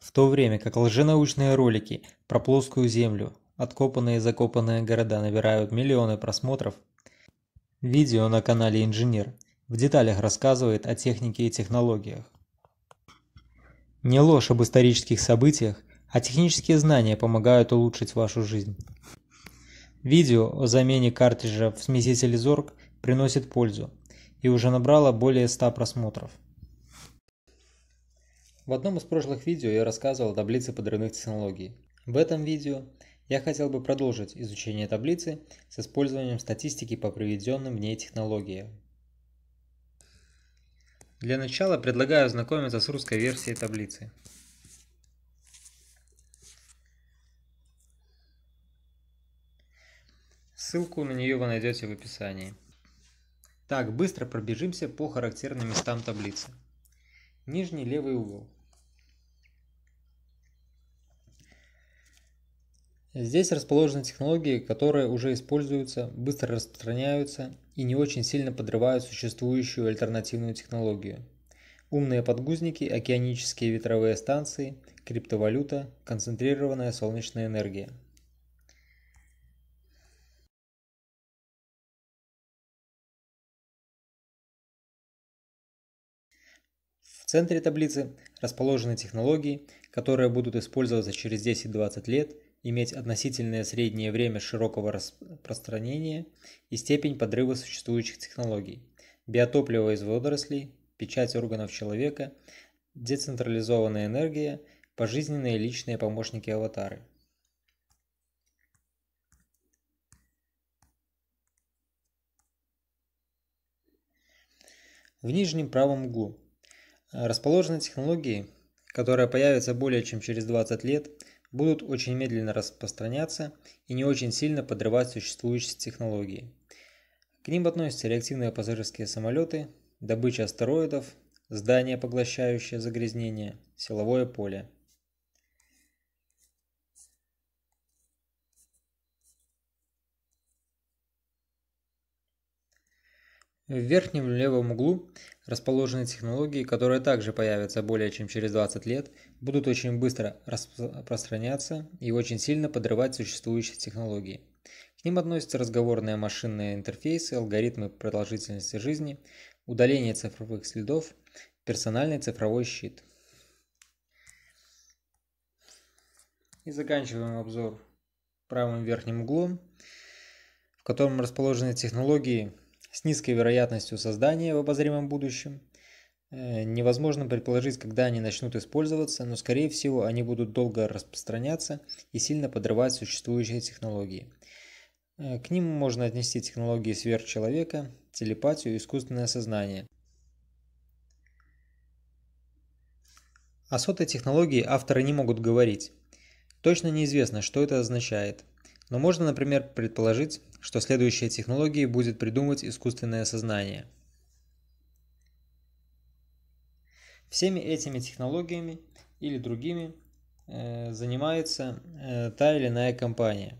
в то время как лженаучные ролики про плоскую землю, откопанные и закопанные города набирают миллионы просмотров, видео на канале «Инженер» в деталях рассказывает о технике и технологиях. Не ложь об исторических событиях, а технические знания помогают улучшить вашу жизнь. Видео о замене картриджа в смесителе Зорг приносит пользу и уже набрало более 100 просмотров. В одном из прошлых видео я рассказывал о таблице подрывных технологий. В этом видео я хотел бы продолжить изучение таблицы с использованием статистики по приведенным в ней технологиям. Для начала предлагаю ознакомиться с русской версией таблицы. Ссылку на нее вы найдете в описании. Так, быстро пробежимся по характерным местам таблицы нижний левый угол. Здесь расположены технологии, которые уже используются, быстро распространяются и не очень сильно подрывают существующую альтернативную технологию. Умные подгузники, океанические ветровые станции, криптовалюта, концентрированная солнечная энергия – В центре таблицы расположены технологии, которые будут использоваться через 10-20 лет, иметь относительное среднее время широкого распространения и степень подрыва существующих технологий, биотопливо из водорослей, печать органов человека, децентрализованная энергия, пожизненные личные помощники-аватары. В нижнем правом углу Расположенные технологии, которые появятся более чем через 20 лет, будут очень медленно распространяться и не очень сильно подрывать существующие технологии. К ним относятся реактивные пассажирские самолеты, добыча астероидов, здание, поглощающее загрязнение, силовое поле. В верхнем левом углу расположены технологии, которые также появятся более чем через 20 лет, будут очень быстро распространяться и очень сильно подрывать существующие технологии. К ним относятся разговорные машинные интерфейсы, алгоритмы продолжительности жизни, удаление цифровых следов, персональный цифровой щит. И заканчиваем обзор правым верхним углом, в котором расположены технологии, с низкой вероятностью создания в обозримом будущем. Э, невозможно предположить, когда они начнут использоваться, но скорее всего они будут долго распространяться и сильно подрывать существующие технологии. Э, к ним можно отнести технологии сверхчеловека, телепатию и искусственное сознание. О сотой технологии авторы не могут говорить. Точно неизвестно, что это означает. Но можно, например, предположить, что следующей технологией будет придумать искусственное сознание. Всеми этими технологиями или другими э, занимается э, та или иная компания.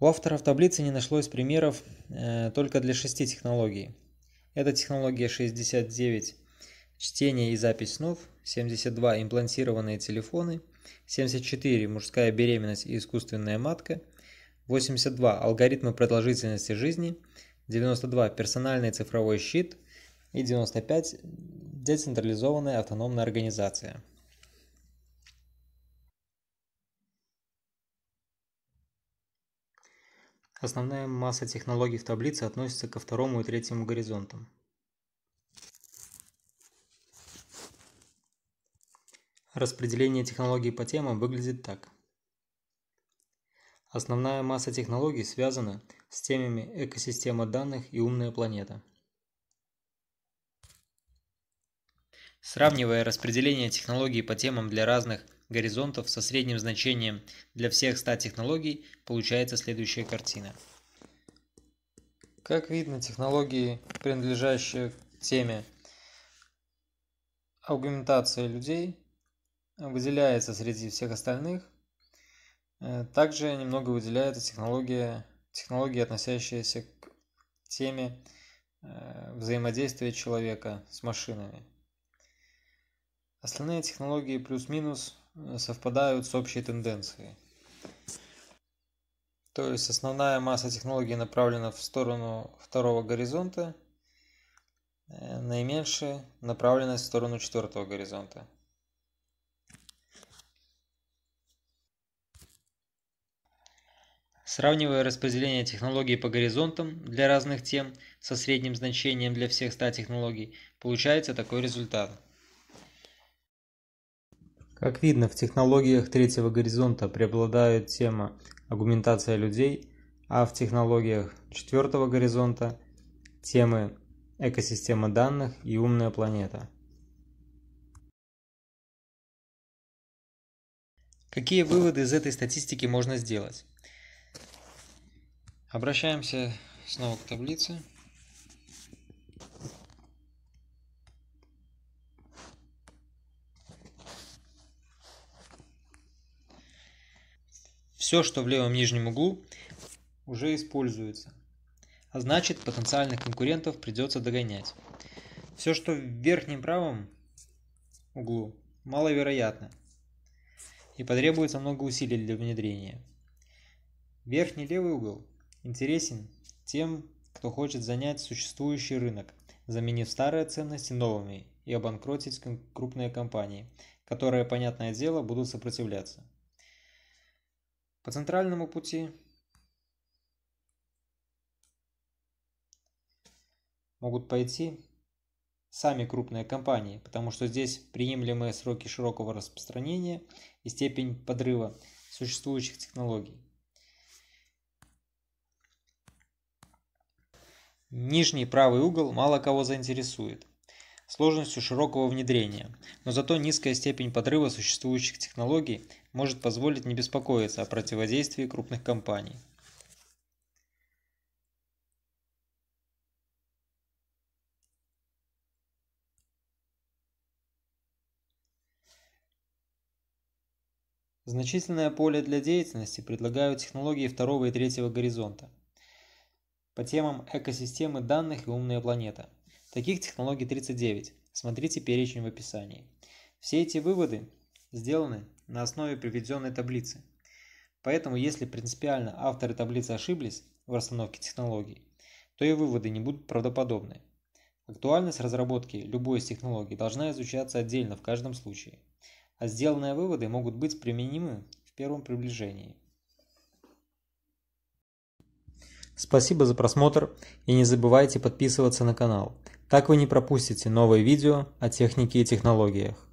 У авторов таблицы не нашлось примеров э, только для шести технологий. Это технология 69 – чтение и запись снов, 72 – имплантированные телефоны – 74. Мужская беременность и искусственная матка. 82. Алгоритмы продолжительности жизни. 92. Персональный цифровой щит. И 95. Децентрализованная автономная организация. Основная масса технологий в таблице относится ко второму и третьему горизонтам. Распределение технологий по темам выглядит так. Основная масса технологий связана с темами «Экосистема данных» и «Умная планета». Сравнивая распределение технологий по темам для разных горизонтов со средним значением для всех 100 технологий, получается следующая картина. Как видно, технологии, принадлежащие к теме аугментации людей, выделяется среди всех остальных. Э, также немного выделяется технология, технологии, относящиеся к теме э, взаимодействия человека с машинами. Остальные технологии плюс-минус э, совпадают с общей тенденцией. То есть основная масса технологий направлена в сторону второго горизонта, наименьшая направленность в сторону четвертого горизонта. Сравнивая распределение технологий по горизонтам для разных тем со средним значением для всех 100 технологий, получается такой результат. Как видно, в технологиях третьего горизонта преобладает тема «Агументация людей», а в технологиях четвертого горизонта – темы «Экосистема данных» и «Умная планета». Какие выводы из этой статистики можно сделать? Обращаемся снова к таблице. Все, что в левом нижнем углу, уже используется. А значит, потенциальных конкурентов придется догонять. Все, что в верхнем правом углу, маловероятно. И потребуется много усилий для внедрения. Верхний левый угол интересен тем, кто хочет занять существующий рынок, заменив старые ценности новыми и обанкротить крупные компании, которые, понятное дело, будут сопротивляться. По центральному пути могут пойти сами крупные компании, потому что здесь приемлемые сроки широкого распространения и степень подрыва существующих технологий. Нижний правый угол мало кого заинтересует сложностью широкого внедрения, но зато низкая степень подрыва существующих технологий может позволить не беспокоиться о противодействии крупных компаний. Значительное поле для деятельности предлагают технологии второго и третьего горизонта по темам «Экосистемы данных и умная планета». Таких технологий 39. Смотрите перечень в описании. Все эти выводы сделаны на основе приведенной таблицы. Поэтому, если принципиально авторы таблицы ошиблись в расстановке технологий, то и выводы не будут правдоподобны. Актуальность разработки любой из технологий должна изучаться отдельно в каждом случае, а сделанные выводы могут быть применимы в первом приближении – Спасибо за просмотр и не забывайте подписываться на канал. Так вы не пропустите новые видео о технике и технологиях.